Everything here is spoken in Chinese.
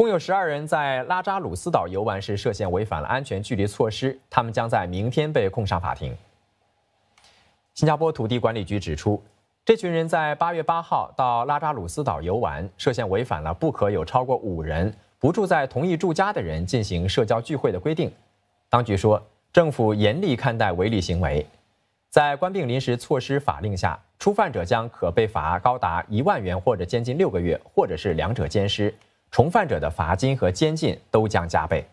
共有十二人在拉扎鲁斯岛游玩时涉嫌违反了安全距离措施，他们将在明天被控上法庭。新加坡土地管理局指出，这群人在八月八号到拉扎鲁斯岛游玩，涉嫌违反了不可有超过五人不住在同一住家的人进行社交聚会的规定。当局说，政府严厉看待违例行为，在关闭临时措施法令下，初犯者将可被罚高达一万元或者监禁六个月，或者是两者兼施。重犯者的罚金和监禁都将加倍。